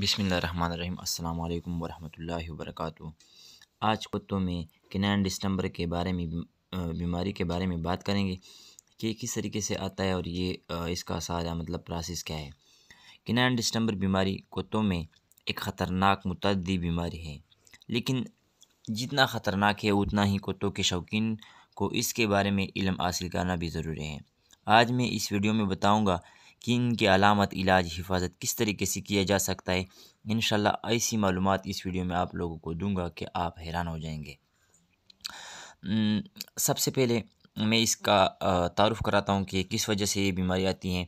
अस्सलाम अल्लाम वरहमल वर्क आज कुत्तों में किनान डिस्टम्बर के बारे में बीमारी के बारे में बात करेंगे कि किस तरीके से आता है और ये इसका सारा मतलब प्रोसेस क्या है किनान डिस्टम्बर बीमारी कुत्तों में एक ख़तरनाक मुतदी बीमारी है लेकिन जितना ख़तरनाक है उतना ही कुत्तों के शौकीन को इसके बारे में इलम हासिल करना भी ज़रूरी है आज मैं इस वीडियो में बताऊँगा किन के अलामत इलाज हिफाजत किस तरीके से किया जा सकता है इन ऐसी मालूम इस वीडियो में आप लोगों को दूंगा कि आप हैरान हो जाएंगे सबसे पहले मैं इसका तारफ़ कराता हूँ कि किस वजह से ये बीमारी आती है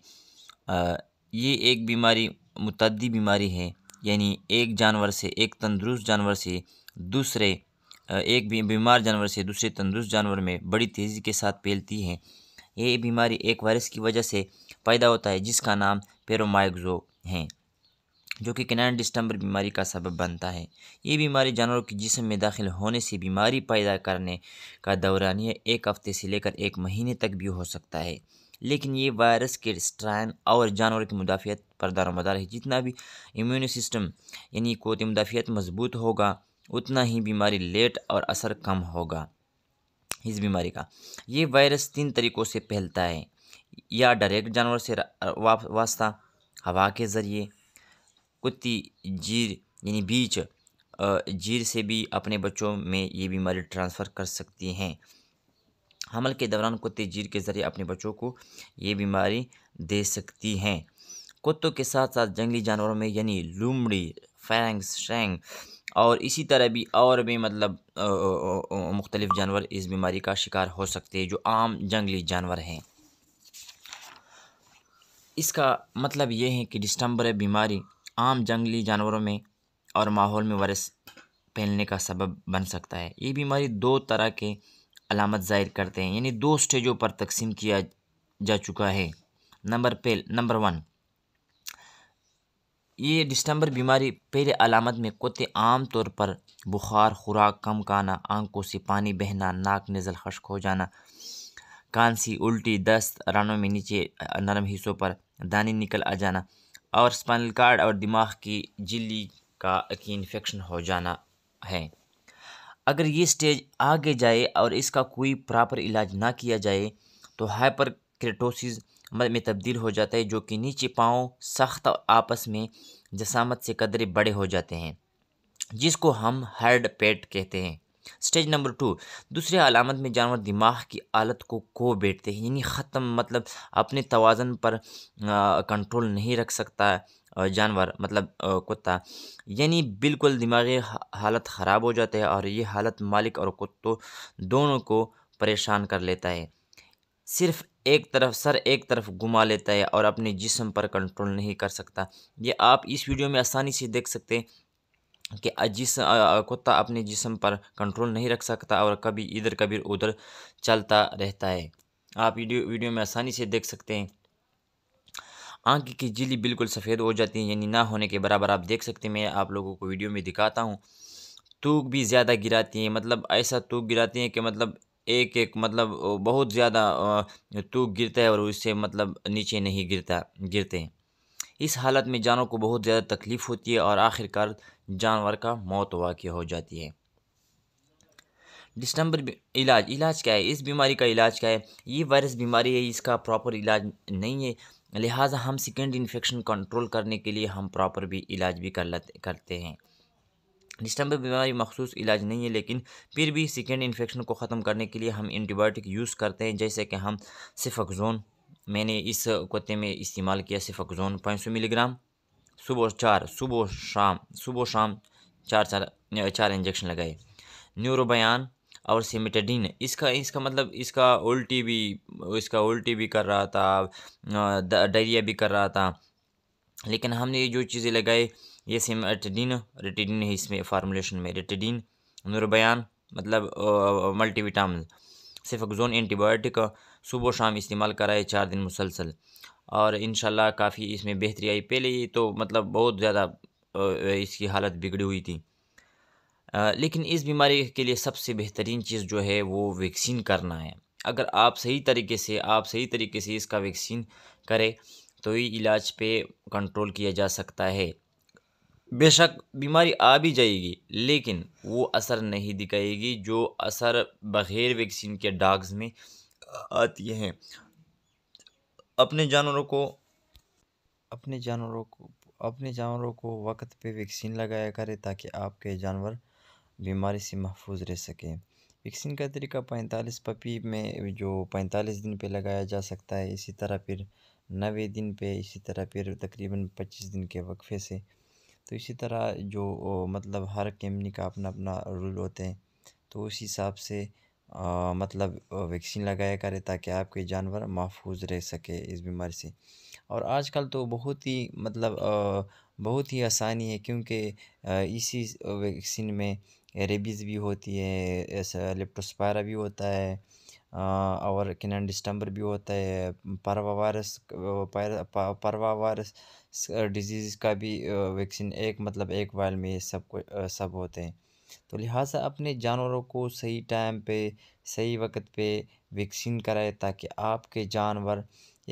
ये एक बीमारी मतदी बीमारी है यानी एक जानवर से एक तंदरुस्त जानवर से दूसरे एक बीमार जानवर से दूसरे तंदरुस्त जानवर में बड़ी तेज़ी के साथ फैलती है ये बीमारी एक वायरस की वजह से पैदा होता है जिसका नाम पेरोमाइगजो है जो कि कैन डिस्टम्बर बीमारी का सबब बनता है ये बीमारी जानवरों के जिसम में दाखिल होने से बीमारी पैदा करने का यह एक हफ्ते से लेकर एक महीने तक भी हो सकता है लेकिन ये वायरस के स्ट्रैन और जानवर की मुदाफ़ियत पर दारदार है जितना भी इम्यून सिस्टम यानी कोत तो मुदाफ़ियत मजबूत होगा उतना ही बीमारी लेट और असर कम होगा इस बीमारी का ये वायरस तीन तरीक़ों से फैलता है या डायरेक्ट जानवर से वास्ता हवा के ज़रिए कुत्ती जीर यानी बीच जीर से भी अपने बच्चों में ये बीमारी ट्रांसफ़र कर सकती हैं हमल के दौरान कुत्ते जीर के ज़रिए अपने बच्चों को ये बीमारी दे सकती हैं कुत्तों के साथ साथ जंगली जानवरों में यानी लूमड़ी फैंग शेंग और इसी तरह भी और भी मतलब मुख्तलिफ़ जानवर इस बीमारी का शिकार हो सकते हैं जो आम जंगली जानवर हैं इसका मतलब ये है कि डिस्टम्बर बीमारी आम जंगली जानवरों में और माहौल में वायरस फैलने का सबब बन सकता है ये बीमारी दो तरह के अलामत ज़ाहिर करते हैं यानी दो स्टेजों पर तकसीम किया जा चुका है नंबर पेल नंबर वन ये डिस्टम्बर बीमारी पहले अलामत में कुत्ते आम तौर पर बुखार खुराक कम खाना आंखों से पानी बहना नाक नज़ल खश्क हो जाना कांसी उल्टी दस्त रानों में नीचे नरम हिस्सों पर दाने निकल आ जाना और स्पाइनल कार्ड और दिमाग की जिली का एक इन्फेक्शन हो जाना है अगर ये स्टेज आगे जाए और इसका कोई प्रॉपर इलाज ना किया जाए तो हाइपर क्रेटोसिस में तब्दील हो जाता है जो कि नीचे पाँव सख्त और आपस में जसामत से कदरे बड़े हो जाते हैं जिसको हम हर्ड पेट कहते हैं स्टेज नंबर टू दूसरे अलामत में जानवर दिमाग की हालत को खो बैठते हैं यानी ख़त्म मतलब अपने तोज़न पर कंट्रोल नहीं रख सकता जानवर मतलब कुत्ता यानी बिल्कुल दिमागी हालत ख़राब हो जाता है और ये हालत मालिक और कुत्तों दोनों को परेशान कर लेता है सिर्फ एक तरफ सर एक तरफ घुमा लेता है और अपने जिसम पर कंट्रोल नहीं कर सकता ये आप इस वीडियो में आसानी से देख सकते हैं कि जिस कुत्ता अपने जिसम पर कंट्रोल नहीं रख सकता और कभी इधर कभी उधर चलता रहता है आप वीडियो वीडियो में आसानी से देख सकते हैं आँख की जिली बिल्कुल सफ़ेद हो जाती है यानी ना होने के बराबर आप देख सकते हैं मैं आप लोगों को वीडियो में दिखाता हूँ तूक भी ज़्यादा गिराती हैं मतलब ऐसा तूक गिराती हैं कि मतलब एक एक मतलब बहुत ज़्यादा तूक गिरता है और उससे मतलब नीचे नहीं गिरता गिरते हैं इस हालत में जानों को बहुत ज़्यादा तकलीफ़ होती है और आखिरकार जानवर का मौत वाक़ हो जाती है डिस्टम्बर इलाज इलाज क्या है इस बीमारी का इलाज क्या है ये वायरस बीमारी है इसका प्रॉपर इलाज नहीं है लिहाजा हम सेकेंड इन्फेक्शन कंट्रोल करने के लिए हम प्रॉपर भी इलाज भी कर लेते करते हैं डिस्टम्बर बीमारी मखसूस इलाज नहीं है लेकिन फिर भी सेकेंड इन्फेक्शन को ख़त्म करने के लिए हम एंटीबायोटिक यूज़ करते हैं जैसे कि हम सिफकजोन मैंने इस कुत्ते में इस्तेमाल किया सिफकजोन पाँच सौ मिलीग्राम सुबह चार सुबह शाम सुबह शाम चार चार चार इंजेक्शन लगाए न्यूरोबयान और सीमिटेडिन इसका इसका मतलब इसका उल्टी भी इसका उल्टी भी कर रहा था डायरिया भी कर रहा था लेकिन हमने ये जो चीज़ें लगाई ये सिमेटिडिन रेटिडिन है इसमें फार्मूलेशन में रेटिडिन नुरबयान मतलब मल्टीविटामिन सिफकजोन एंटीबायोटिक सुबह शाम इस्तेमाल कराए चार दिन मुसलसल और इन काफ़ी इसमें बेहतरी आई पहले ये तो मतलब बहुत ज़्यादा इसकी हालत बिगड़ी हुई थी लेकिन इस बीमारी के लिए सबसे बेहतरीन चीज़ जो है वो वैक्सीन करना है अगर आप सही तरीके से आप सही तरीके से इसका वैक्सीन करें तो ही इलाज पे कंट्रोल किया जा सकता है बेशक बीमारी आ भी जाएगी लेकिन वो असर नहीं दिखाएगी जो असर बग़ैर वैक्सीन के डाग्स में आती हैं अपने जानवरों को अपने जानवरों को अपने जानवरों को वक्त पे वैक्सीन लगाया करें ताकि आपके जानवर बीमारी से महफूज रह सकें वैक्सीन का तरीका पैंतालीस पपी में जो पैंतालीस दिन पे लगाया जा सकता है इसी तरह फिर नवे दिन पे इसी तरह फिर तकरीबन पच्चीस दिन के वक्फे से तो इसी तरह जो मतलब हर कैमनी का अपना अपना रूल होते हैं तो उस हिसाब से आ, मतलब वैक्सीन लगाया करें ताकि आपके जानवर महफूज रह सके इस बीमारी से और आजकल तो बहुत ही मतलब आ, बहुत ही आसानी है क्योंकि इसी वैक्सीन में रेबीज़ भी होती है लिप्टोस्पायरा भी होता है और किनन डिस्टम्बर भी होता है परवा वायरस परवा वायरस डिजीज़ का भी वैक्सीन एक मतलब एक वायल में सब सब होते हैं तो लिहाजा अपने जानवरों को सही टाइम पे सही वक्त पे वैक्सीन कराएं ताकि आपके जानवर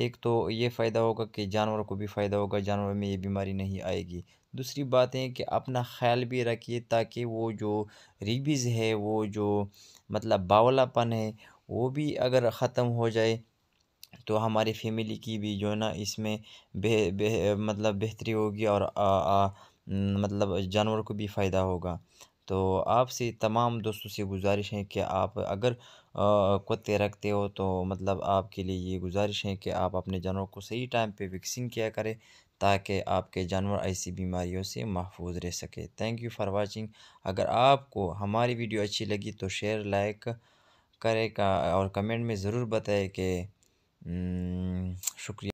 एक तो ये फ़ायदा होगा कि जानवरों को भी फ़ायदा होगा जानवर में ये बीमारी नहीं आएगी दूसरी बात है कि अपना ख्याल भी रखिए ताकि वो जो रिबीज़ है वो जो मतलब बावलापन है वो भी अगर ख़त्म हो जाए तो हमारी फैमिली की भी जो है ना इसमें बे, बे मतलब बेहतरी होगी और आ, आ, मतलब जानवर को भी फ़ायदा होगा तो आपसे तमाम दोस्तों से गुज़ारिश है कि आप अगर कुत्ते रखते हो तो मतलब आपके लिए ये गुज़ारिश है कि आप अपने जानवरों को सही टाइम पे वैक्सीन किया करें ताकि आपके जानवर ऐसी बीमारियों से महफूज रह सके थैंक यू फॉर वाचिंग अगर आपको हमारी वीडियो अच्छी लगी तो शेयर लाइक करें का और कमेंट में ज़रूर बताएं कि शुक्रिया